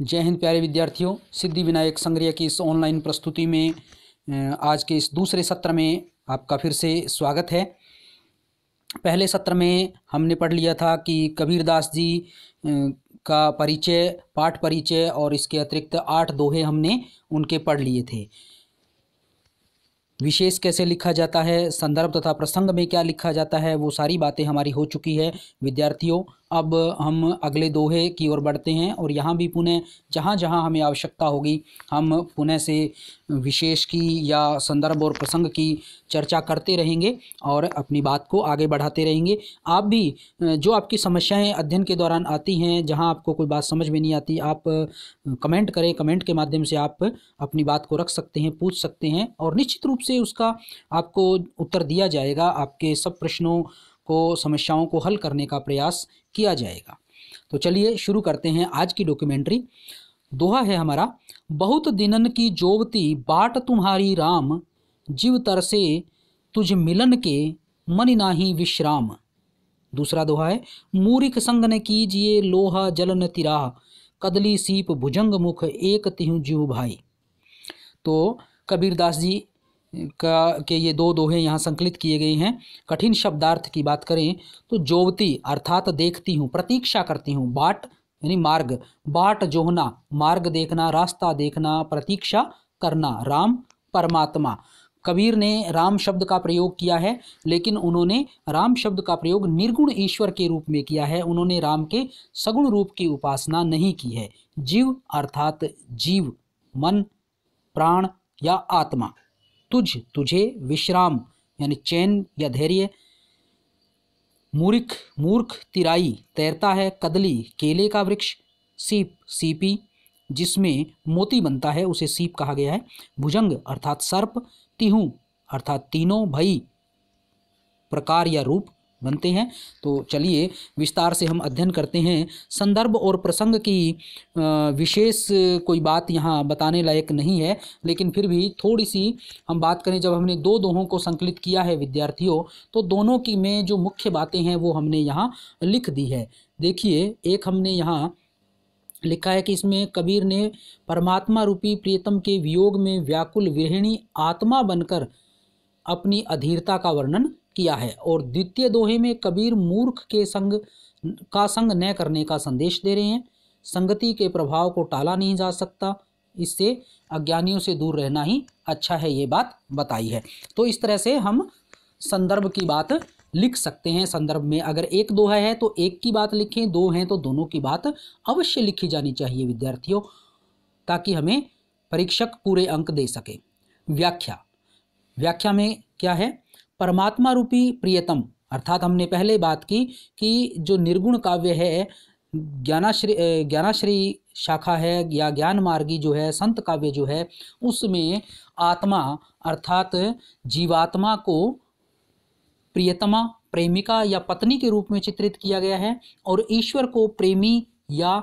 जय हिंद प्यारे विद्यार्थियों सिद्धि विनायक संग्रिया की इस ऑनलाइन प्रस्तुति में आज के इस दूसरे सत्र में आपका फिर से स्वागत है पहले सत्र में हमने पढ़ लिया था कि कबीरदास जी का परिचय पाठ परिचय और इसके अतिरिक्त आठ दोहे हमने उनके पढ़ लिए थे विशेष कैसे लिखा जाता है संदर्भ तथा प्रसंग में क्या लिखा जाता है वो सारी बातें हमारी हो चुकी है विद्यार्थियों अब हम अगले दोहे की ओर बढ़ते हैं और यहाँ भी पुनः जहाँ जहाँ हमें आवश्यकता होगी हम पुनः से विशेष की या संदर्भ और प्रसंग की चर्चा करते रहेंगे और अपनी बात को आगे बढ़ाते रहेंगे आप भी जो आपकी समस्याएं अध्ययन के दौरान आती हैं जहाँ आपको कोई बात समझ में नहीं आती आप कमेंट करें कमेंट के माध्यम से आप अपनी बात को रख सकते हैं पूछ सकते हैं और निश्चित रूप से उसका आपको उत्तर दिया जाएगा आपके सब प्रश्नों को समस्याओं को हल करने का प्रयास किया जाएगा तो चलिए शुरू करते हैं आज की डॉक्यूमेंट्री दोहा है हमारा बहुत दिनन की जोवती बाट तुम्हारी राम जीव तरसे तुझ मिलन के मन नाही विश्राम दूसरा दोहा है मूरिक संग ने कीजिए लोहा जलन तिराह कदली सीप भुजंग मुख एक तिहु जीव भाई तो कबीरदास जी का के ये दो दोहे यहाँ संकलित किए गए हैं कठिन शब्दार्थ की बात करें तो जोवती अर्थात देखती हूँ प्रतीक्षा करती हूँ बाट यानी मार्ग बाट जोहना मार्ग देखना रास्ता देखना प्रतीक्षा करना राम परमात्मा कबीर ने राम शब्द का प्रयोग किया है लेकिन उन्होंने राम शब्द का प्रयोग निर्गुण ईश्वर के रूप में किया है उन्होंने राम के सगुण रूप की उपासना नहीं की है जीव अर्थात जीव मन प्राण या आत्मा तुझ तुझे विश्राम यानी चैन या धैर्य मूर्ख मूर्ख तिराई तैरता है कदली केले का वृक्ष सीप सीपी जिसमें मोती बनता है उसे सीप कहा गया है भुजंग अर्थात सर्प तिहू अर्थात तीनों भई प्रकार या रूप बनते हैं तो चलिए विस्तार से हम अध्ययन करते हैं संदर्भ और प्रसंग की विशेष कोई बात यहाँ बताने लायक नहीं है लेकिन फिर भी थोड़ी सी हम बात करें जब हमने दो दोहों को संकलित किया है विद्यार्थियों तो दोनों की में जो मुख्य बातें हैं वो हमने यहाँ लिख दी है देखिए एक हमने यहाँ लिखा है कि इसमें कबीर ने परमात्मा रूपी प्रियतम के वियोग में व्याकुल विहिणी आत्मा बनकर अपनी अधीरता का वर्णन किया है और द्वितीय दोहे में कबीर मूर्ख के संग का संग न करने का संदेश दे रहे हैं संगति के प्रभाव को टाला नहीं जा सकता इससे अज्ञानियों से दूर रहना ही अच्छा है ये बात बताई है तो इस तरह से हम संदर्भ की बात लिख सकते हैं संदर्भ में अगर एक दोहा है तो एक की बात लिखें दो हैं तो दोनों की बात अवश्य लिखी जानी चाहिए विद्यार्थियों ताकि हमें परीक्षक पूरे अंक दे सके व्याख्या व्याख्या में क्या है परमात्मा रूपी प्रियतम अर्थात हमने पहले बात की कि जो निर्गुण काव्य है ज्ञानाश्री ज्ञानाश्री शाखा है या ज्ञान मार्गी जो है संत काव्य जो है उसमें आत्मा अर्थात जीवात्मा को प्रियतमा प्रेमिका या पत्नी के रूप में चित्रित किया गया है और ईश्वर को प्रेमी या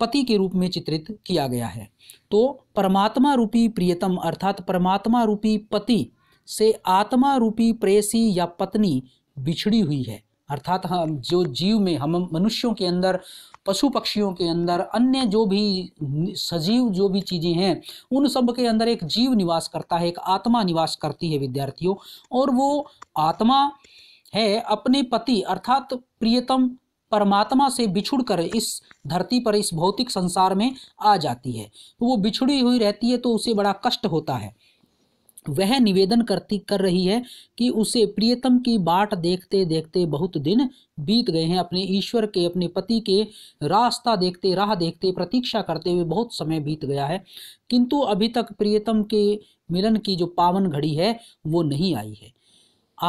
पति के रूप में चित्रित किया गया है तो परमात्मा रूपी प्रियतम अर्थात परमात्मा रूपी पति से आत्मा रूपी प्रेसी या पत्नी बिछड़ी हुई है अर्थात हम हाँ, जो जीव में हम मनुष्यों के अंदर पशु पक्षियों के अंदर अन्य जो भी सजीव जो भी चीज़ें हैं उन सब के अंदर एक जीव निवास करता है एक आत्मा निवास करती है विद्यार्थियों और वो आत्मा है अपने पति अर्थात प्रियतम परमात्मा से बिछुड़ कर इस धरती पर इस भौतिक संसार में आ जाती है तो वो बिछड़ी हुई रहती है तो उसे बड़ा कष्ट होता है वह निवेदन करती कर रही है कि उसे प्रियतम की बाट देखते देखते बहुत दिन बीत गए हैं अपने ईश्वर के अपने पति के रास्ता देखते राह देखते प्रतीक्षा करते हुए बहुत समय बीत गया है किंतु अभी तक प्रियतम के मिलन की जो पावन घड़ी है वो नहीं आई है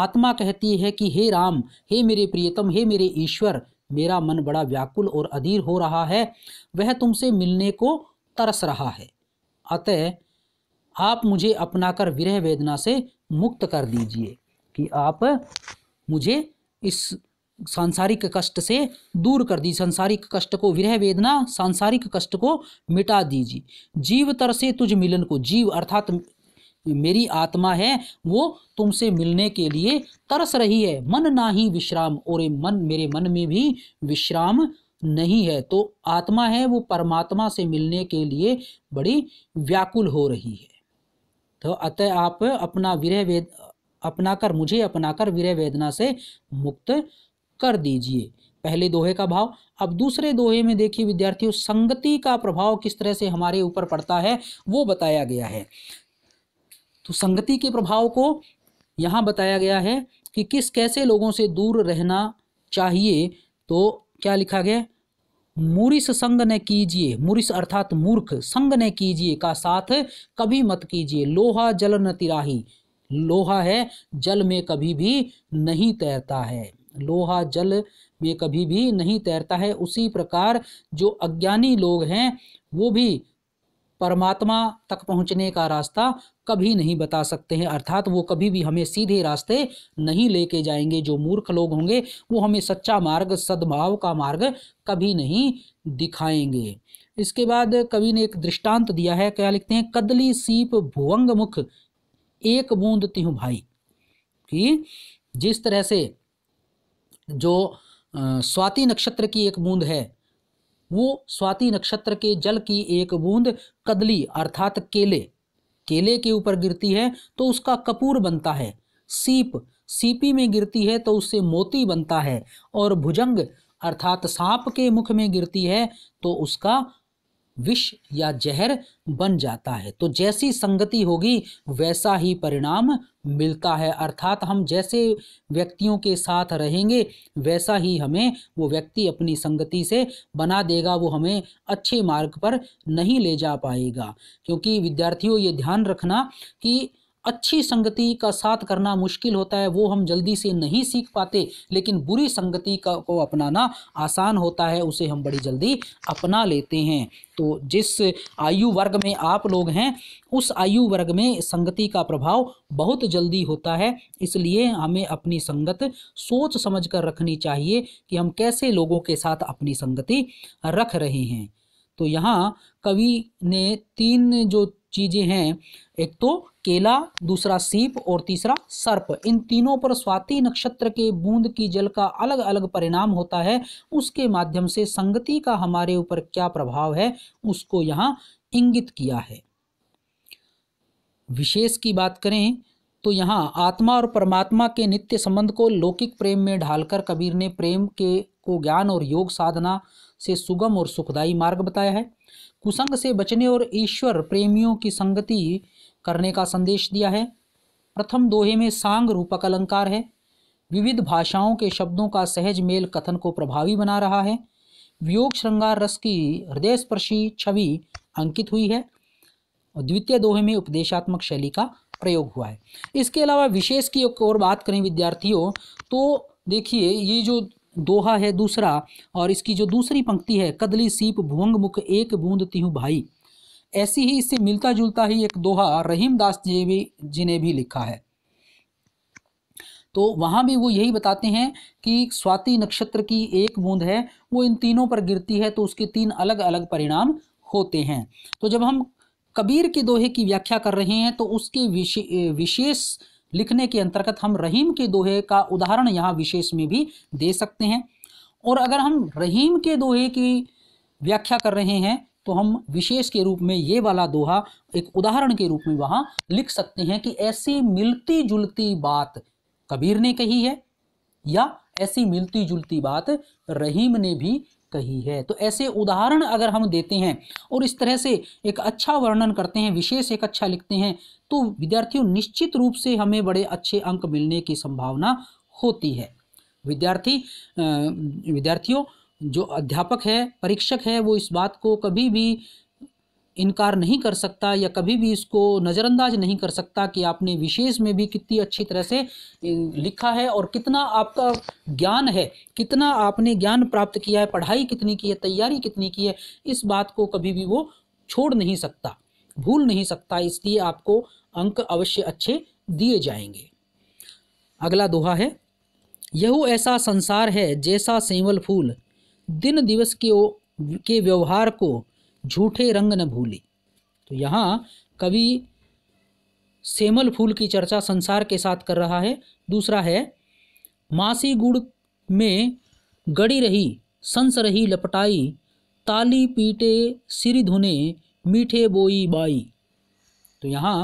आत्मा कहती है कि हे राम हे मेरे प्रियतम हे मेरे ईश्वर मेरा मन बड़ा व्याकुल और अधीर हो रहा है वह तुमसे मिलने को तरस रहा है अतः आप मुझे अपनाकर विरह वेदना से मुक्त कर दीजिए कि आप मुझे इस सांसारिक कष्ट से दूर कर दी सांसारिक कष्ट को विरह वेदना सांसारिक कष्ट को मिटा दीजिए जीव तर से तुझ मिलन को जीव अर्थात मेरी आत्मा है वो तुमसे मिलने के लिए तरस रही है मन ना ही विश्राम और मन मेरे मन में भी विश्राम नहीं है तो आत्मा है वो परमात्मा से मिलने के लिए बड़ी व्याकुल हो रही है तो अतः आप अपना विरह वेद कर मुझे कर विरह वेदना से मुक्त कर दीजिए पहले दोहे का भाव अब दूसरे दोहे में देखिए विद्यार्थियों संगति का प्रभाव किस तरह से हमारे ऊपर पड़ता है वो बताया गया है तो संगति के प्रभाव को यहाँ बताया गया है कि किस कैसे लोगों से दूर रहना चाहिए तो क्या लिखा गया मूरिस संग ने कीजिए मूरिस अर्थात मूर्ख संग ने कीजिए का साथ कभी मत कीजिए लोहा जल न तिराही लोहा है जल में कभी भी नहीं तैरता है लोहा जल में कभी भी नहीं तैरता है उसी प्रकार जो अज्ञानी लोग हैं वो भी परमात्मा तक पहुंचने का रास्ता कभी नहीं बता सकते हैं अर्थात वो कभी भी हमें सीधे रास्ते नहीं लेके जाएंगे जो मूर्ख लोग होंगे वो हमें सच्चा मार्ग सद्भाव का मार्ग कभी नहीं दिखाएंगे इसके बाद कवि ने एक दृष्टांत दिया है क्या लिखते हैं कदली सीप भुवंग मुख एक बूंद तिहु भाई कि जिस तरह से जो स्वाति नक्षत्र की एक बूंद है वो स्वाति नक्षत्र के जल की एक बूंद कदली अर्थात केले केले के ऊपर गिरती है तो उसका कपूर बनता है सीप सीपी में गिरती है तो उससे मोती बनता है और भुजंग अर्थात सांप के मुख में गिरती है तो उसका विष या जहर बन जाता है तो जैसी संगति होगी वैसा ही परिणाम मिलता है अर्थात हम जैसे व्यक्तियों के साथ रहेंगे वैसा ही हमें वो व्यक्ति अपनी संगति से बना देगा वो हमें अच्छे मार्ग पर नहीं ले जा पाएगा क्योंकि विद्यार्थियों ये ध्यान रखना कि अच्छी संगति का साथ करना मुश्किल होता है वो हम जल्दी से नहीं सीख पाते लेकिन बुरी संगति का को अपनाना आसान होता है उसे हम बड़ी जल्दी अपना लेते हैं तो जिस आयु वर्ग में आप लोग हैं उस आयु वर्ग में संगति का प्रभाव बहुत जल्दी होता है इसलिए हमें अपनी संगत सोच समझ कर रखनी चाहिए कि हम कैसे लोगों के साथ अपनी संगति रख रहे हैं तो यहाँ कवि ने तीन जो चीज़ें हैं एक तो केला दूसरा सीप और तीसरा सर्प इन तीनों पर स्वाति नक्षत्र के बूंद की जल का अलग अलग परिणाम होता है उसके माध्यम से संगति का हमारे ऊपर क्या प्रभाव है उसको यहाँ इंगित किया है विशेष की बात करें तो यहाँ आत्मा और परमात्मा के नित्य संबंध को लौकिक प्रेम में ढालकर कबीर ने प्रेम के को ज्ञान और योग साधना से सुगम और सुखदायी मार्ग बताया है कुसंग से बचने और ईश्वर प्रेमियों की संगति करने का संदेश दिया है प्रथम दोहे में सांग रूपक अलंकार है विविध भाषाओं के शब्दों का सहज मेल कथन को प्रभावी बना रहा है वियोग श्रृंगार रस की हृदय स्पर्शी छवि अंकित हुई है और द्वितीय दोहे में उपदेशात्मक शैली का प्रयोग हुआ है इसके अलावा विशेष की और बात करें विद्यार्थियों तो देखिए ये जो दोहा है दूसरा और इसकी जो दूसरी पंक्ति है कदली सीप भुवंग मुख एक बूंद तिहु भाई ऐसी ही इससे मिलता जुलता ही एक दोहा दास जी भी जी ने भी लिखा है तो वहाँ भी वो यही बताते हैं कि स्वाति नक्षत्र की एक बूंद है वो इन तीनों पर गिरती है तो उसके तीन अलग अलग परिणाम होते हैं तो जब हम कबीर के दोहे की व्याख्या कर रहे हैं तो उसके विशेष विशे, लिखने के अंतर्गत हम रहीम के दोहे का उदाहरण यहाँ विशेष में भी दे सकते हैं और अगर हम रहीम के दोहे की व्याख्या कर रहे हैं तो हम विशेष के रूप में ये वाला दोहा एक उदाहरण के रूप में वहाँ लिख सकते हैं कि ऐसी मिलती जुलती बात कबीर ने कही है या ऐसी मिलती जुलती बात रहीम ने भी कही है तो ऐसे उदाहरण अगर हम देते हैं और इस तरह से एक अच्छा वर्णन करते हैं विशेष एक अच्छा लिखते हैं तो विद्यार्थियों निश्चित रूप से हमें बड़े अच्छे अंक मिलने की संभावना होती है विद्यार्थी विद्यार्थियों जो अध्यापक है परीक्षक है वो इस बात को कभी भी इनकार नहीं कर सकता या कभी भी इसको नज़रअंदाज नहीं कर सकता कि आपने विशेष में भी कितनी अच्छी तरह से लिखा है और कितना आपका ज्ञान है कितना आपने ज्ञान प्राप्त किया है पढ़ाई कितनी की है तैयारी कितनी की है इस बात को कभी भी वो छोड़ नहीं सकता भूल नहीं सकता इसलिए आपको अंक अवश्य अच्छे दिए जाएंगे अगला दोहा है यह ऐसा संसार है जैसा सेंवल फूल दिन दिवस के के व्यवहार को झूठे रंग न भूले तो यहाँ कवि सेमल फूल की चर्चा संसार के साथ कर रहा है दूसरा है मासी गुड़ में गड़ी रही संस रही लपटाई ताली पीटे सिर धुने मीठे बोई बाई तो यहाँ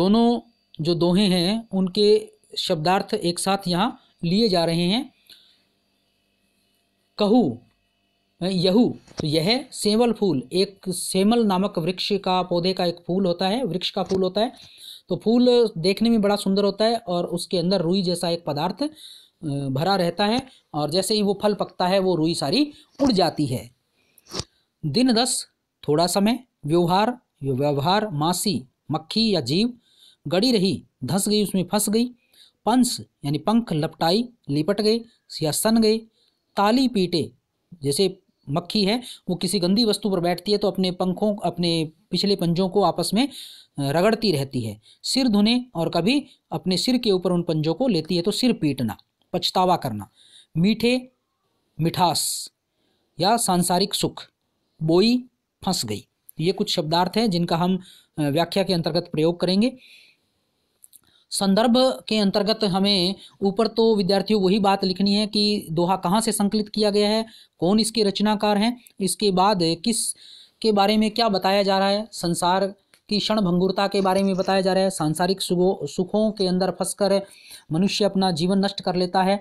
दोनों जो दोहे हैं उनके शब्दार्थ एक साथ यहाँ लिए जा रहे हैं कहूँ यहू तो यह सेमल फूल एक सेमल नामक वृक्ष का पौधे का एक फूल होता है वृक्ष का फूल होता है तो फूल देखने में बड़ा सुंदर होता है और उसके अंदर रुई जैसा एक पदार्थ भरा रहता है और जैसे ही वो फल पकता है वो रुई सारी उड़ जाती है दिन दस थोड़ा समय व्यवहार व्यवहार मासी मक्खी या जीव गड़ी रही धंस गई उसमें फंस गई पंस यानी पंख लपटाई लिपट गए या सन गए ताली पीटे जैसे मक्खी है वो किसी गंदी वस्तु पर बैठती है तो अपने पंखों अपने पिछले पंजों को आपस में रगड़ती रहती है सिर धुने और कभी अपने सिर के ऊपर उन पंजों को लेती है तो सिर पीटना पछतावा करना मीठे मिठास या सांसारिक सुख बोई फंस गई ये कुछ शब्दार्थ हैं जिनका हम व्याख्या के अंतर्गत प्रयोग करेंगे संदर्भ के अंतर्गत हमें ऊपर तो विद्यार्थियों वही बात लिखनी है कि दोहा कहाँ से संकलित किया गया है कौन इसके रचनाकार हैं इसके बाद किस के बारे में क्या बताया जा रहा है संसार की क्षण भंगुरता के बारे में बताया जा रहा है सांसारिक सुखों के अंदर फंसकर मनुष्य अपना जीवन नष्ट कर लेता है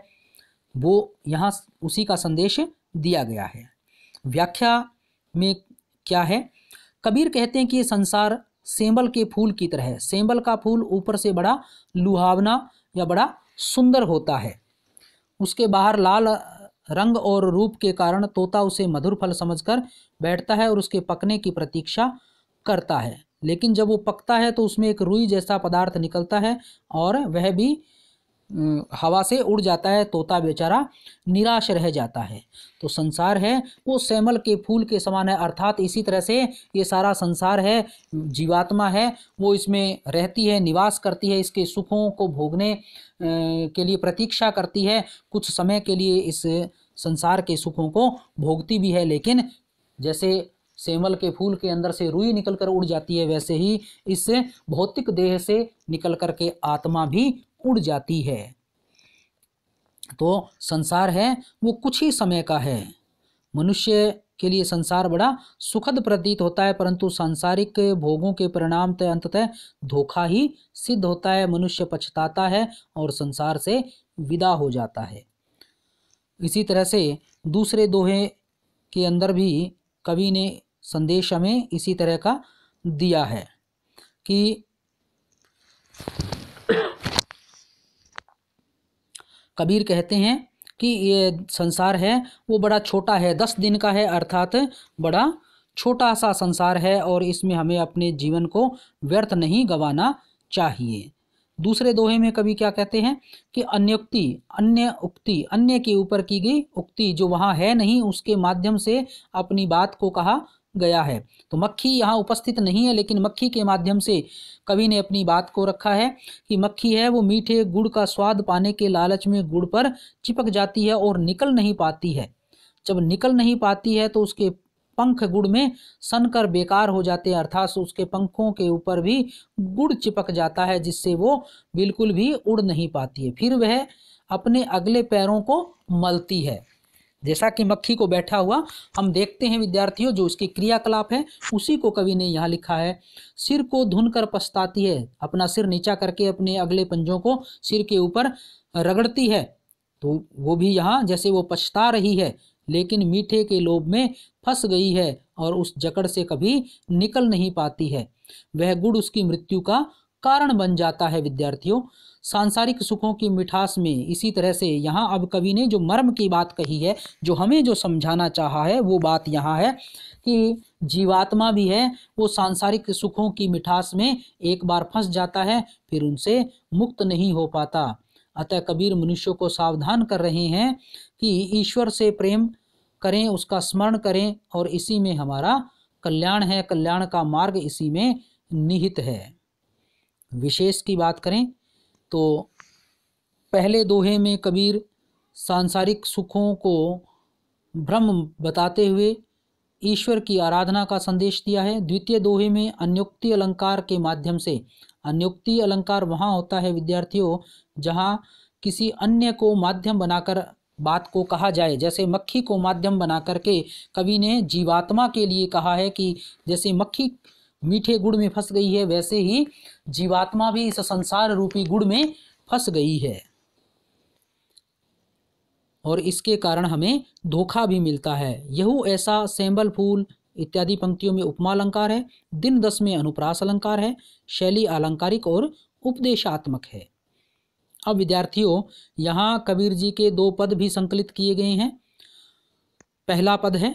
वो यहाँ उसी का संदेश दिया गया है व्याख्या में क्या है कबीर कहते हैं कि ये संसार सेम्बल के फूल की तरह है सेम्बल का फूल ऊपर से बड़ा लुहावना या बड़ा सुंदर होता है उसके बाहर लाल रंग और रूप के कारण तोता उसे मधुर फल समझकर बैठता है और उसके पकने की प्रतीक्षा करता है लेकिन जब वो पकता है तो उसमें एक रुई जैसा पदार्थ निकलता है और वह भी हवा से उड़ जाता है तोता बेचारा निराश रह जाता है तो संसार है वो सैमल के फूल के समान है अर्थात इसी तरह से ये सारा संसार है जीवात्मा है वो इसमें रहती है निवास करती है इसके सुखों को भोगने के लिए प्रतीक्षा करती है कुछ समय के लिए इस संसार के सुखों को भोगती भी है लेकिन जैसे सेमल के फूल के अंदर से रुई निकल कर उड़ जाती है वैसे ही इस भौतिक देह से निकल कर के आत्मा भी उड़ जाती है तो संसार है वो कुछ ही समय का है मनुष्य के लिए संसार बड़ा सुखद प्रतीत होता है परंतु सांसारिक भोगों के परिणाम तय अंततः धोखा ही सिद्ध होता है मनुष्य पछताता है और संसार से विदा हो जाता है इसी तरह से दूसरे दोहे के अंदर भी कवि ने संदेश हमें इसी तरह का दिया है कि कबीर कहते हैं कि ये संसार है वो बड़ा छोटा है दस दिन का है अर्थात बड़ा छोटा सा संसार है और इसमें हमें अपने जीवन को व्यर्थ नहीं गंवाना चाहिए दूसरे दोहे में कभी क्या कहते हैं कि अन्युक्ति अन्य उक्ति अन्य के ऊपर की गई उक्ति जो वहाँ है नहीं उसके माध्यम से अपनी बात को कहा गया है तो मक्खी यहाँ उपस्थित नहीं है लेकिन मक्खी के माध्यम से कवि ने अपनी बात को रखा है कि मक्खी है वो मीठे गुड़ का स्वाद पाने के लालच में गुड़ पर चिपक जाती है और निकल नहीं पाती है जब निकल नहीं पाती है तो उसके पंख गुड़ में सनकर बेकार हो जाते हैं अर्थात उसके पंखों के ऊपर भी गुड़ चिपक जाता है जिससे वो बिल्कुल भी उड़ नहीं पाती है फिर वह अपने अगले पैरों को मलती है जैसा कि मक्खी को बैठा हुआ हम देखते हैं विद्यार्थियों जो उसकी क्रियाकलाप है उसी को कवि ने यहाँ लिखा है सिर को धुन कर पछताती है अपना सिर नीचा करके अपने अगले पंजों को सिर के ऊपर रगड़ती है तो वो भी यहाँ जैसे वो पछता रही है लेकिन मीठे के लोभ में फंस गई है और उस जकड़ से कभी निकल नहीं पाती है वह गुड़ उसकी मृत्यु का कारण बन जाता है विद्यार्थियों सांसारिक सुखों की मिठास में इसी तरह से यहाँ अब कवि ने जो मर्म की बात कही है जो हमें जो समझाना चाहा है वो बात यहाँ है कि जीवात्मा भी है वो सांसारिक सुखों की मिठास में एक बार फंस जाता है फिर उनसे मुक्त नहीं हो पाता अतः कबीर मनुष्यों को सावधान कर रहे हैं कि ईश्वर से प्रेम करें उसका स्मरण करें और इसी में हमारा कल्याण है कल्याण का मार्ग इसी में निहित है विशेष की बात करें तो पहले दोहे में कबीर सांसारिक सुखों को भ्रम बताते हुए ईश्वर की आराधना का संदेश दिया है द्वितीय दोहे में अन्युक्ति अलंकार के माध्यम से अन्युक्ति अलंकार वहाँ होता है विद्यार्थियों जहाँ किसी अन्य को माध्यम बनाकर बात को कहा जाए जैसे मक्खी को माध्यम बना करके कवि ने जीवात्मा के लिए कहा है कि जैसे मक्खी मीठे गुड़ में फंस गई है वैसे ही जीवात्मा भी इस संसार रूपी गुड़ में फंस गई है और इसके कारण हमें धोखा भी मिलता है यहू ऐसा सैम्बल फूल इत्यादि पंक्तियों में उपमा अलंकार है दिन दस में अनुप्रास अलंकार है शैली आलंकारिक और उपदेशात्मक है अब विद्यार्थियों यहाँ कबीर जी के दो पद भी संकलित किए गए हैं पहला पद है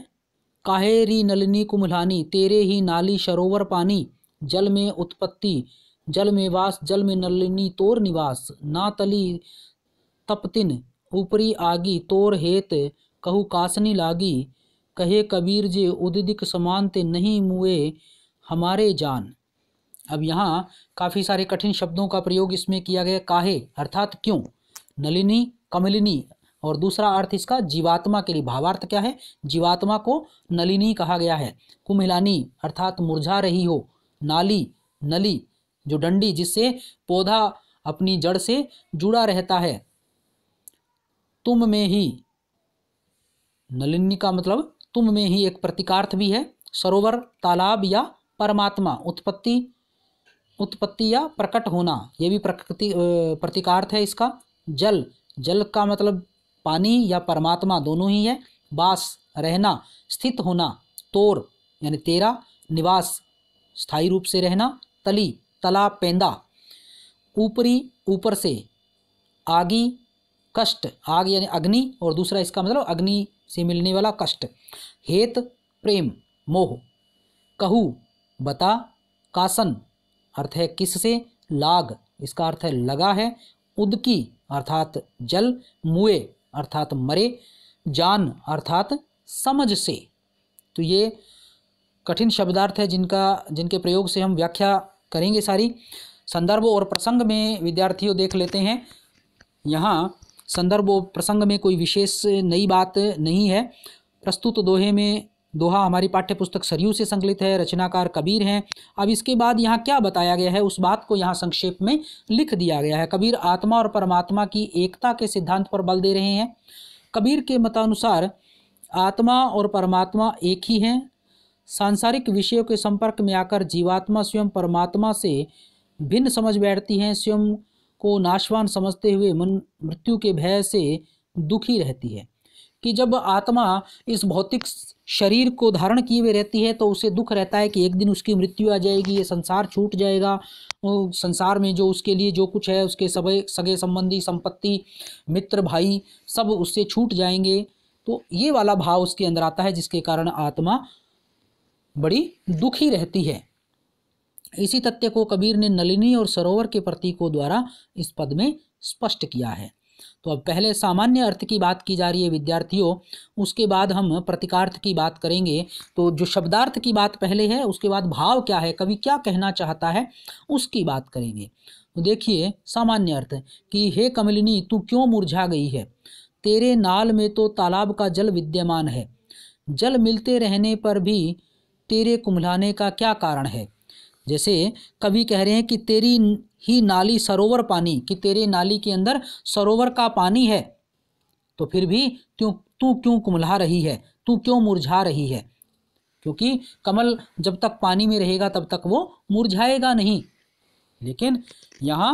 काहे री नलिनी कुमलानी तेरे ही नाली सरोवर पानी जल में उत्पत्ति जल में वास जल में नलिनी तोर निवास ना तली तपतिन ऊपरी आगी तोर हेत कहु कासनी लागी कहे कबीर जे उदिदिक समान ते नहीं मुए हमारे जान अब यहाँ काफ़ी सारे कठिन शब्दों का प्रयोग इसमें किया गया काहे अर्थात क्यों नलिनी कमलिनी और दूसरा अर्थ इसका जीवात्मा के लिए भावार्थ क्या है जीवात्मा को नलिनी कहा गया है कुमिलानी अर्थात मुरझा रही हो नाली नली जो डंडी जिससे पौधा अपनी जड़ से जुड़ा रहता है तुम में ही नलिनी का मतलब तुम में ही एक प्रतीकार्थ भी है सरोवर तालाब या परमात्मा उत्पत्ति उत्पत्ति या प्रकट होना यह भी प्रकृति प्रतीकार्थ है इसका जल जल का मतलब पानी या परमात्मा दोनों ही है वास रहना स्थित होना तोर यानी तेरा निवास स्थाई रूप से रहना तली तला पेंदा ऊपरी ऊपर से आगी कष्ट आग यानी अग्नि और दूसरा इसका मतलब अग्नि से मिलने वाला कष्ट हेत प्रेम मोह कहू बता कासन अर्थ है किस से लाग इसका अर्थ है लगा है उदकी अर्थात जल मुए अर्थात मरे जान अर्थात समझ से तो ये कठिन शब्दार्थ है जिनका जिनके प्रयोग से हम व्याख्या करेंगे सारी संदर्भ और प्रसंग में विद्यार्थियों देख लेते हैं यहाँ संदर्भ और प्रसंग में कोई विशेष नई बात नहीं है प्रस्तुत दोहे में दोहा हमारी पाठ्य पुस्तक सरयू से संकलित है रचनाकार कबीर हैं अब इसके बाद यहाँ क्या बताया गया है उस बात को यहाँ संक्षेप में लिख दिया गया है कबीर आत्मा और परमात्मा की एकता के सिद्धांत पर बल दे रहे हैं कबीर के मतानुसार आत्मा और परमात्मा एक ही हैं सांसारिक विषयों के संपर्क में आकर जीवात्मा स्वयं परमात्मा से भिन्न समझ बैठती हैं स्वयं को नाशवान समझते हुए मन मृत्यु के भय से दुखी रहती है कि जब आत्मा इस भौतिक शरीर को धारण किए हुए रहती है तो उसे दुख रहता है कि एक दिन उसकी मृत्यु आ जाएगी ये संसार छूट जाएगा संसार में जो उसके लिए जो कुछ है उसके सभी सगे संबंधी संपत्ति मित्र भाई सब उससे छूट जाएंगे तो ये वाला भाव उसके अंदर आता है जिसके कारण आत्मा बड़ी दुखी रहती है इसी तथ्य को कबीर ने नलिनी और सरोवर के प्रतीकों द्वारा इस पद में स्पष्ट किया है तो अब पहले सामान्य अर्थ की बात की जा रही है विद्यार्थियों उसके बाद हम प्रतीकार्थ की बात करेंगे तो जो शब्दार्थ की बात पहले है उसके बाद भाव क्या है कवि क्या कहना चाहता है उसकी बात करेंगे तो देखिए सामान्य अर्थ कि हे कमलिनी तू क्यों मुरझा गई है तेरे नाल में तो तालाब का जल विद्यमान है जल मिलते रहने पर भी तेरे कुम्हलाने का क्या कारण है जैसे कभी कह रहे हैं कि तेरी ही नाली सरोवर पानी कि तेरे नाली के अंदर सरोवर का पानी है तो फिर भी क्यों तू क्यों कुमला रही है तू क्यों मुरझा रही है क्योंकि कमल जब तक पानी में रहेगा तब तक वो मुरझाएगा नहीं लेकिन यहाँ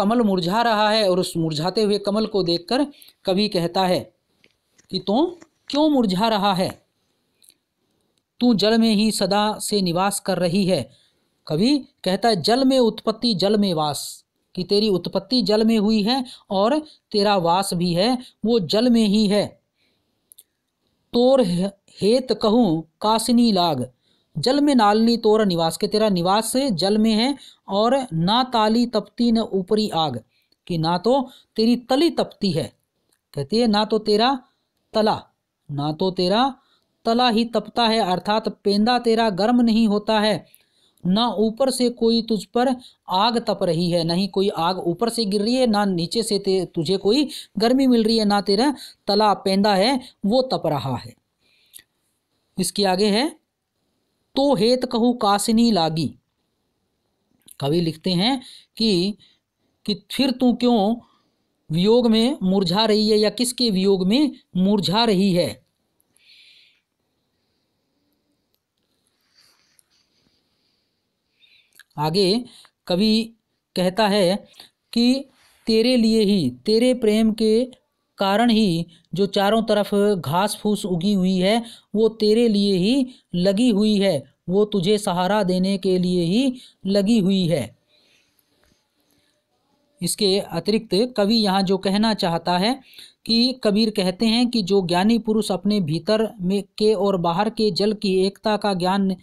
कमल मुरझा रहा है और उस मुरझाते हुए कमल को देखकर कवि कहता है कि तू तो क्यों मुरझा रहा है तू जल में ही सदा से निवास कर रही है कभी कहता है जल में उत्पत्ति जल में वास कि तेरी उत्पत्ति जल में हुई है और तेरा वास भी है वो जल में ही है तोर हेत कहूँ कासनी लाग जल में नालनी तोर निवास के तेरा निवास जल में है और ना ताली तपती न ऊपरी आग कि ना तो तेरी तली तपती है कहती है ना तो तेरा तला ना तो तेरा तला ही तपता है अर्थात पेंदा तेरा गर्म नहीं होता है ना ऊपर से कोई तुझ पर आग तप रही है नहीं कोई आग ऊपर से गिर रही है ना नीचे से ते तुझे कोई गर्मी मिल रही है ना तेरा तला पेंदा है वो तप रहा है इसके आगे है तो हेत कहू कासनी लागी कवि लिखते हैं कि कि फिर तू क्यों वियोग में मुरझा रही है या किसके वियोग में मुरझा रही है आगे कवि कहता है कि तेरे लिए ही तेरे प्रेम के कारण ही जो चारों तरफ घास फूस उगी हुई है वो तेरे लिए ही लगी हुई है वो तुझे सहारा देने के लिए ही लगी हुई है इसके अतिरिक्त कवि यहाँ जो कहना चाहता है कि कबीर कहते हैं कि जो ज्ञानी पुरुष अपने भीतर में के और बाहर के जल की एकता का ज्ञान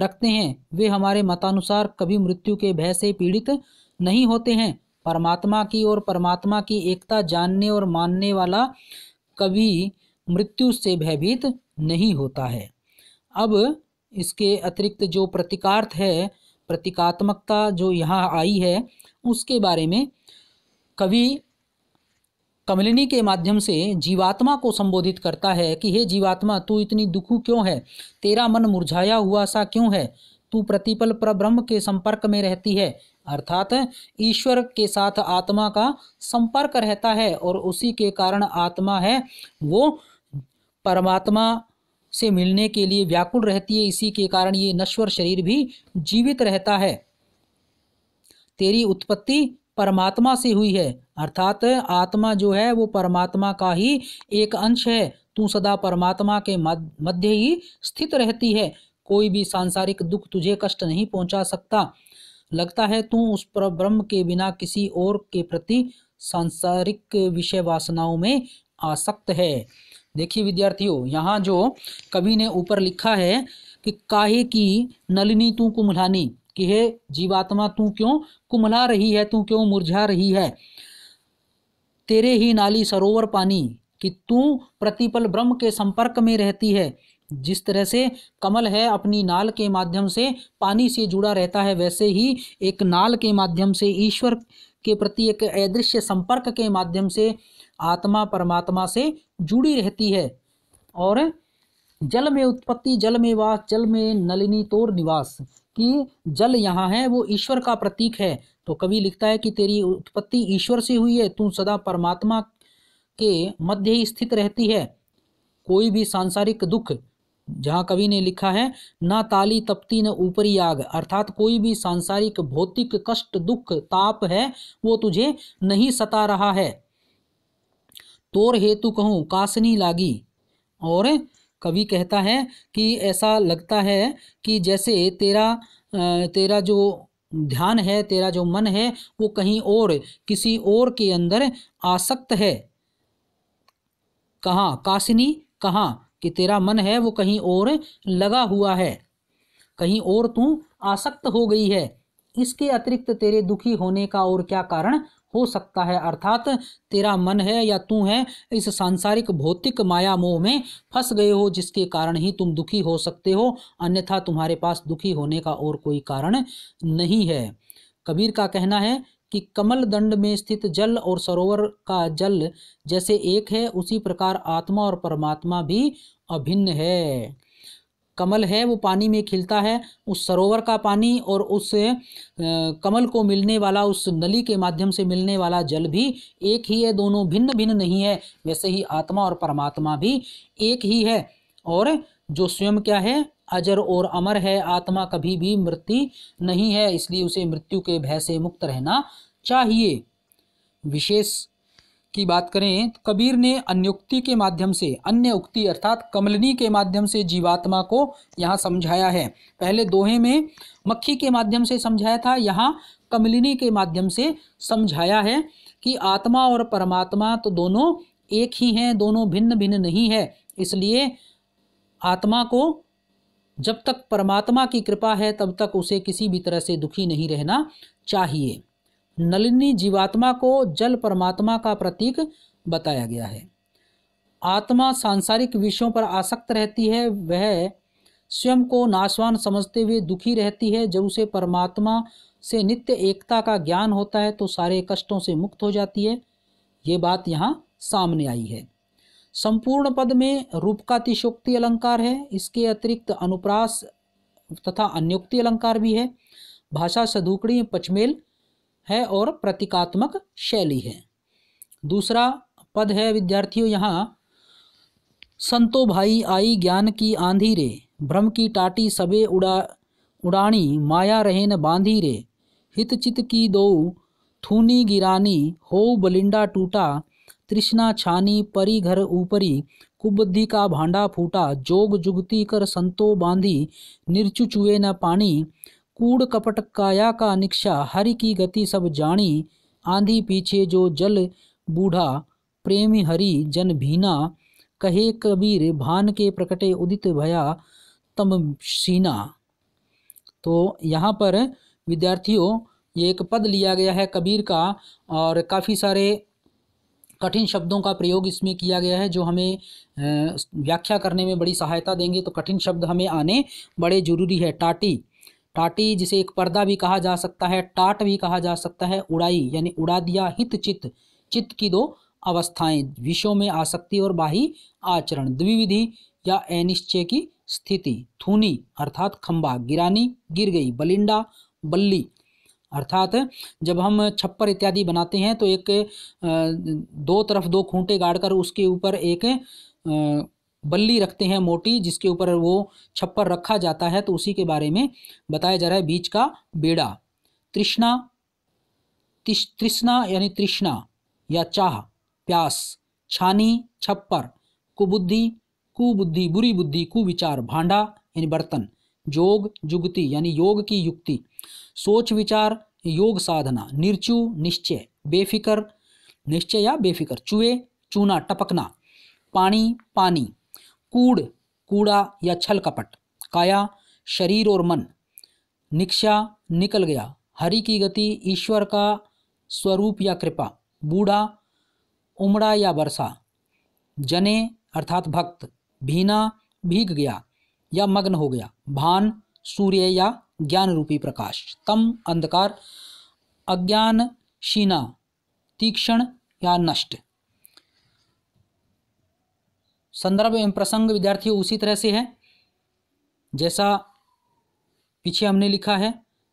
रखते हैं वे हमारे मतानुसार कभी मृत्यु के भय से पीड़ित नहीं होते हैं परमात्मा की और परमात्मा की एकता जानने और मानने वाला कभी मृत्यु से भयभीत नहीं होता है अब इसके अतिरिक्त जो प्रतीकार्थ है प्रतीकात्मकता जो यहाँ आई है उसके बारे में कवि कमलिनी के माध्यम से जीवात्मा को संबोधित करता है कि हे जीवात्मा तू इतनी दुखू क्यों है तेरा मन मुरझाया हुआ सा क्यों है तू प्रतिपल परब्रह्म के संपर्क में रहती है अर्थात ईश्वर के साथ आत्मा का संपर्क रहता है और उसी के कारण आत्मा है वो परमात्मा से मिलने के लिए व्याकुल रहती है इसी के कारण ये नश्वर शरीर भी जीवित रहता है तेरी उत्पत्ति परमात्मा से हुई है अर्थात आत्मा जो है वो परमात्मा का ही एक अंश है तू सदा परमात्मा के मध्य ही स्थित रहती है कोई भी सांसारिक दुख तुझे कष्ट नहीं पहुंचा सकता लगता है तू उस पर ब्रह्म के बिना किसी और के प्रति सांसारिक विषय वासनाओं में आसक्त है देखिए विद्यार्थियों यहाँ जो कवि ने ऊपर लिखा है कि काहे की नलिनी तू कुम्हानी कि हे जीवात्मा तू क्यों कुमला रही है तू क्यों मुरझा रही है तेरे ही नाली सरोवर पानी कि तू प्रतिपल ब्रह्म के संपर्क में रहती है जिस तरह से कमल है अपनी नाल के माध्यम से पानी से जुड़ा रहता है वैसे ही एक नाल के माध्यम से ईश्वर के प्रति एक अदृश्य संपर्क के माध्यम से आत्मा परमात्मा से जुड़ी रहती है और जल में उत्पत्ति जल में वास जल में नलिनी तोर निवास कि जल यहाँ है वो ईश्वर का प्रतीक है तो कवि लिखता है कि तेरी उत्पत्ति ईश्वर से हुई है तू सदा परमात्मा के मध्य ही स्थित रहती है कोई भी सांसारिक दुख जहाँ कवि ने लिखा है ना ताली तपती न ऊपरी आग अर्थात कोई भी सांसारिक भौतिक कष्ट दुख ताप है वो तुझे नहीं सता रहा है तोर हेतु कहूँ कासनी लागी और कवि कहता है कि ऐसा लगता है कि जैसे तेरा तेरा जो ध्यान है तेरा जो मन है वो कहीं और किसी और के अंदर आसक्त है कहाँ काशिनी कहाँ कि तेरा मन है वो कहीं और लगा हुआ है कहीं और तू आसक्त हो गई है इसके अतिरिक्त तेरे दुखी होने का और क्या कारण हो सकता है अर्थात तेरा मन है या तू है इस सांसारिक भौतिक माया मोह में फंस गए हो जिसके कारण ही तुम दुखी हो सकते हो अन्यथा तुम्हारे पास दुखी होने का और कोई कारण नहीं है कबीर का कहना है कि कमल दंड में स्थित जल और सरोवर का जल जैसे एक है उसी प्रकार आत्मा और परमात्मा भी अभिन्न है कमल है वो पानी में खिलता है उस सरोवर का पानी और उस कमल को मिलने वाला उस नली के माध्यम से मिलने वाला जल भी एक ही है दोनों भिन्न भिन्न नहीं है वैसे ही आत्मा और परमात्मा भी एक ही है और जो स्वयं क्या है अजर और अमर है आत्मा कभी भी मृत्यु नहीं है इसलिए उसे मृत्यु के भय से मुक्त रहना चाहिए विशेष की बात करें तो कबीर ने अन्युक्ति के माध्यम से अन्य उक्ति अर्थात कमलनी के माध्यम से जीवात्मा को यहाँ समझाया है पहले दोहे में मक्खी के माध्यम से समझाया था यहाँ कमलिनी के माध्यम से समझाया है कि आत्मा और परमात्मा तो दोनों एक ही हैं दोनों भिन्न भिन्न नहीं है इसलिए आत्मा को जब तक परमात्मा की कृपा है तब तक उसे किसी भी तरह से दुखी नहीं रहना चाहिए नलिनी जीवात्मा को जल परमात्मा का प्रतीक बताया गया है आत्मा सांसारिक विषयों पर आसक्त रहती है वह स्वयं को नाशवान समझते हुए दुखी रहती है जब उसे परमात्मा से नित्य एकता का ज्ञान होता है तो सारे कष्टों से मुक्त हो जाती है ये बात यहाँ सामने आई है संपूर्ण पद में रूपकातिशोक्ति अलंकार है इसके अतिरिक्त अनुप्रास तथा अन्योक्ति अलंकार भी है भाषा सधुकड़ी पचमेल है और प्रतीकात्मक शैली है दूसरा पद है विद्यार्थियों यहाँ संतो भाई आई ज्ञान की आंधी रे भ्रम की टाटी सबे उड़ा उड़ानी माया रहेन बांधी रे हित चित की दो थूनी गिरानी हो बलिंडा टूटा तृष्णा छानी परी घर ऊपरी कुबुद्धि का भांडा फूटा जोग जुगती कर संतो बांधी निर्चुचुए न पानी कूड़ कपट काया का निक्षा हरि की गति सब जानी आंधी पीछे जो जल बूढ़ा प्रेमी हरि जन भीना कहे कबीर भान के प्रकटे उदित भया तम सीना तो यहाँ पर विद्यार्थियों ये एक पद लिया गया है कबीर का और काफ़ी सारे कठिन शब्दों का प्रयोग इसमें किया गया है जो हमें व्याख्या करने में बड़ी सहायता देंगे तो कठिन शब्द हमें आने बड़े जरूरी है टाटी टाटी जिसे एक पर्दा भी कहा जा सकता है टाट भी कहा जा सकता है उड़ाई यानी उड़ा दिया हित चित्त चित्त की दो अवस्थाएं विषयों में आसक्ति और बाही आचरण द्विविधि या अनिश्चय की स्थिति थूनी अर्थात खंबा गिरानी गिर गई बलिंडा बल्ली अर्थात जब हम छप्पर इत्यादि बनाते हैं तो एक दो तरफ दो खूंटे गाड़कर उसके ऊपर एक बल्ली रखते हैं मोटी जिसके ऊपर वो छप्पर रखा जाता है तो उसी के बारे में बताया जा रहा है बीज का बेड़ा तृष्णा तृष्णा यानी तृष्णा या चाह प्यास छानी छप्पर कुबुद्धि कुबुद्धि बुरी बुद्धि कुविचार भांडा यानी बर्तन जोग जुगति यानी योग की युक्ति सोच विचार योग साधना निर्चु निश्चय बेफिकर निश्चय या बेफिकर चूहे चूना टपकना पानी पानी कूड़ कूड़ा या छल कपट काया शरीर और मन निक्षा निकल गया हरि की गति ईश्वर का स्वरूप या कृपा बूढ़ा उमड़ा या बरसा जने अर्थात भक्त भीना भीग गया या मग्न हो गया भान सूर्य या ज्ञान रूपी प्रकाश तम अंधकार अज्ञान शीना तीक्ष्ण या नष्ट संदर्भ एवं प्रसंग विद्यार्थी उसी तरह से है जैसा पीछे हमने लिखा है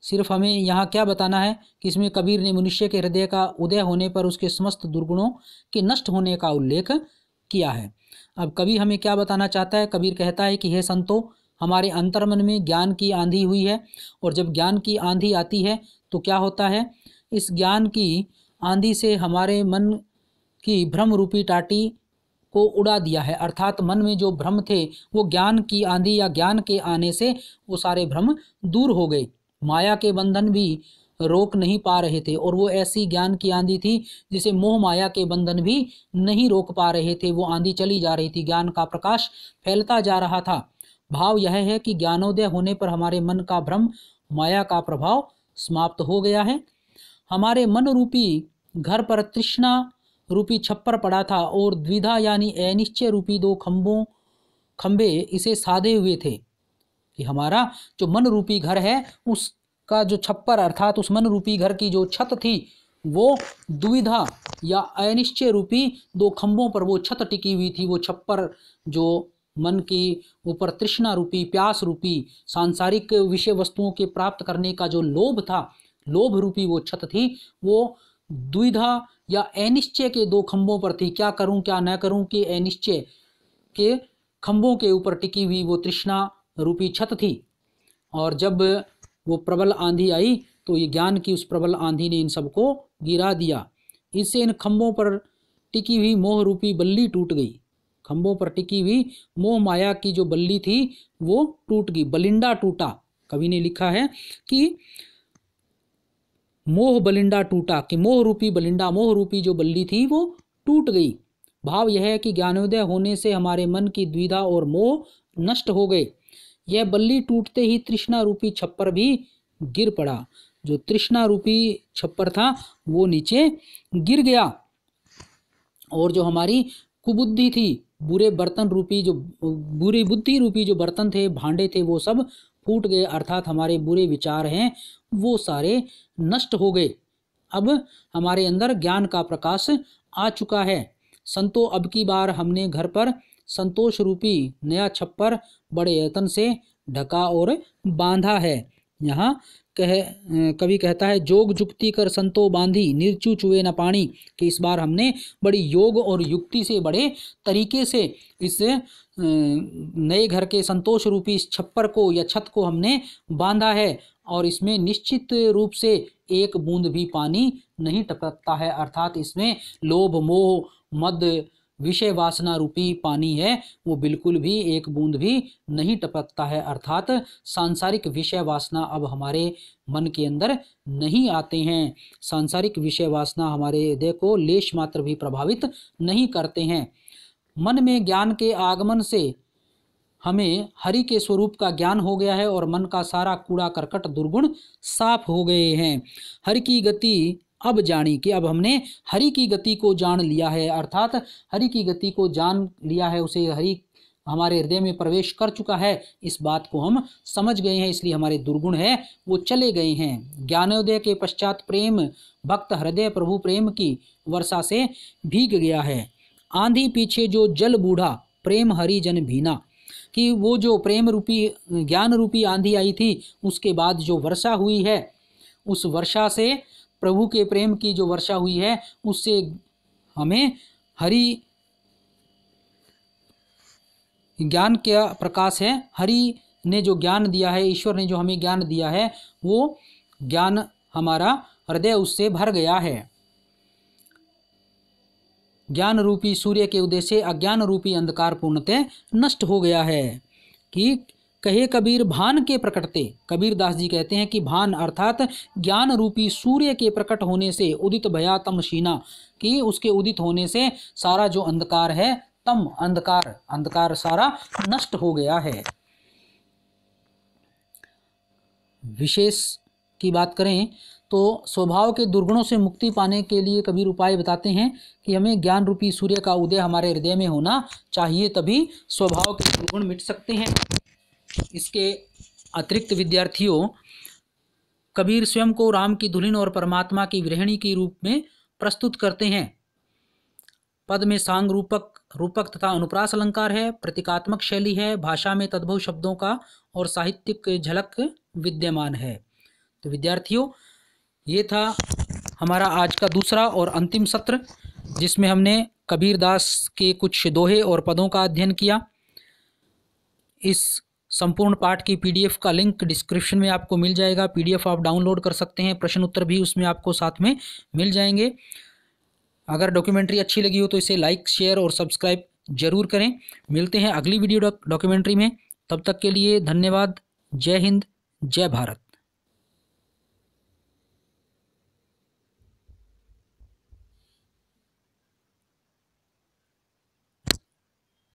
सिर्फ हमें यहाँ क्या बताना है कि इसमें कबीर ने मनुष्य के हृदय का उदय होने पर उसके समस्त दुर्गुणों के नष्ट होने का उल्लेख किया है अब कभी हमें क्या बताना चाहता है कबीर कहता है कि हे संतो हमारे अंतर्मन में ज्ञान की आंधी हुई है और जब ज्ञान की आंधी आती है तो क्या होता है इस ज्ञान की आंधी से हमारे मन की भ्रम रूपी टाटी को उड़ा दिया है अर्थात मन में जो भ्रम थे वो ज्ञान की आंधी या ज्ञान के आने से वो सारे भ्रम दूर हो गए माया के बंधन भी रोक नहीं पा रहे थे और वो ऐसी ज्ञान की आंधी थी जिसे मोह माया के बंधन भी नहीं रोक पा रहे थे वो आंधी चली जा रही थी ज्ञान का प्रकाश फैलता जा रहा था भाव यह है कि ज्ञानोदय होने पर हमारे मन का भ्रम माया का प्रभाव समाप्त हो गया है हमारे मन रूपी घर पर तृष्णा रूपी छप्पर पड़ा था और द्विधा यानी अनिश्चय रूपी दो खम्भों खम्भे इसे साधे हुए थे कि हमारा जो मन रूपी घर है उसका जो छप्पर अर्थात उस मन रूपी घर की जो छत थी वो द्विधा या अनिश्चय रूपी दो खम्भों पर वो छत टिकी हुई थी वो छप्पर जो मन की ऊपर तृष्णा रूपी प्यास रूपी सांसारिक विषय वस्तुओं के प्राप्त करने का जो लोभ था लोभ रूपी वो छत थी वो द्विधा या अनिश्चय के दो खंभों पर थी क्या करूं क्या न करूं कि अनिश्चय के खंभों के ऊपर टिकी हुई वो तृष्णा रूपी छत थी और जब वो प्रबल आंधी आई तो ये ज्ञान की उस प्रबल आंधी ने इन सबको गिरा दिया इससे इन खंभों पर टिकी हुई मोह रूपी बल्ली टूट गई खंभों पर टिकी हुई मोह माया की जो बल्ली थी वो टूट गई बलिंडा टूटा कवि ने लिखा है कि मोह बलिंडा टूटा कि मोह रूपी बलिंडा मोह रूपी जो बल्ली थी वो टूट गई भाव यह है कि ज्ञानोदय होने से हमारे मन की द्विधा और मोह नष्ट हो गए यह बल्ली टूटते ही तृष्णा रूपी छप्पर भी गिर पड़ा जो तृष्णा रूपी छप्पर था वो नीचे गिर गया और जो हमारी कुबुद्धि थी बुरे बर्तन रूपी जो बुरी बुद्धि रूपी जो बर्तन थे भांडे थे वो सब फूट गए अर्थात हमारे बुरे विचार हैं वो सारे नष्ट हो गए अब हमारे अंदर ज्ञान का प्रकाश आ चुका है संतो अब की बार हमने घर पर संतोष रूपी नया छप्पर बड़े यतन से ढका और बांधा है यहाँ कह कवि कहता है जोग जुक्ति कर संतो बांधी निर्चु चुए न पानी कि इस बार हमने बड़ी योग और युक्ति से बड़े तरीके से इस नए घर के संतोष रूपी इस छप्पर को या छत को हमने बांधा है और इसमें निश्चित रूप से एक बूंद भी पानी नहीं टपकता है अर्थात इसमें लोभ मोह मद विषय वासना रूपी पानी है वो बिल्कुल भी एक बूंद भी नहीं टपकता है अर्थात सांसारिक विषय वासना अब हमारे मन के अंदर नहीं आते हैं सांसारिक विषय वासना हमारे हृदय को लेश मात्र भी प्रभावित नहीं करते हैं मन में ज्ञान के आगमन से हमें हरि के स्वरूप का ज्ञान हो गया है और मन का सारा कूड़ा करकट दुर्गुण साफ हो गए हैं हरि की गति अब जानी कि अब हमने हरि की गति को जान लिया है अर्थात हरि की गति को जान लिया है उसे हरि हमारे हृदय में प्रवेश कर चुका है इस बात को हम समझ गए हैं इसलिए हमारे दुर्गुण है वो चले गए हैं ज्ञानोदय के पश्चात प्रेम भक्त हृदय प्रभु प्रेम की वर्षा से भीग गया है आंधी पीछे जो जल बूढ़ा प्रेम हरि जन भीना कि वो जो प्रेम रूपी ज्ञान रूपी आंधी आई थी उसके बाद जो वर्षा हुई है उस वर्षा से प्रभु के प्रेम की जो वर्षा हुई है उससे हमें हरि ज्ञान का प्रकाश है हरि ने जो ज्ञान दिया है ईश्वर ने जो हमें ज्ञान दिया है वो ज्ञान हमारा हृदय उससे भर गया है ज्ञान रूपी सूर्य के उदय से अज्ञान रूपी अंधकार पूर्णतः नष्ट हो गया है कि कहे कबीर भान के प्रकटते कबीरदास जी कहते हैं कि भान अर्थात ज्ञान रूपी सूर्य के प्रकट होने से उदित भया तम शीना कि उसके उदित होने से सारा जो अंधकार है तम अंधकार अंधकार सारा नष्ट हो गया है विशेष की बात करें तो स्वभाव के दुर्गुणों से मुक्ति पाने के लिए कबीर उपाय बताते हैं कि हमें ज्ञान रूपी सूर्य का उदय हमारे हृदय में होना चाहिए तभी स्वभाव के दुर्गुण मिट सकते हैं इसके अतिरिक्त विद्यार्थियों कबीर स्वयं को राम की धुलिन और परमात्मा की गृहिणी के रूप में प्रस्तुत करते हैं पद में सांग रूपक रूपक तथा अनुप्रास अलंकार है प्रतीकात्मक शैली है भाषा में तद्भव शब्दों का और साहित्यिक झलक विद्यमान है तो विद्यार्थियों ये था हमारा आज का दूसरा और अंतिम सत्र जिसमें हमने कबीरदास के कुछ दोहे और पदों का अध्ययन किया इस संपूर्ण पाठ की पीडीएफ का लिंक डिस्क्रिप्शन में आपको मिल जाएगा पीडीएफ आप डाउनलोड कर सकते हैं प्रश्न उत्तर भी उसमें आपको साथ में मिल जाएंगे अगर डॉक्यूमेंट्री अच्छी लगी हो तो इसे लाइक शेयर और सब्सक्राइब जरूर करें मिलते हैं अगली वीडियो डॉक्यूमेंट्री में तब तक के लिए धन्यवाद जय हिंद जय भारत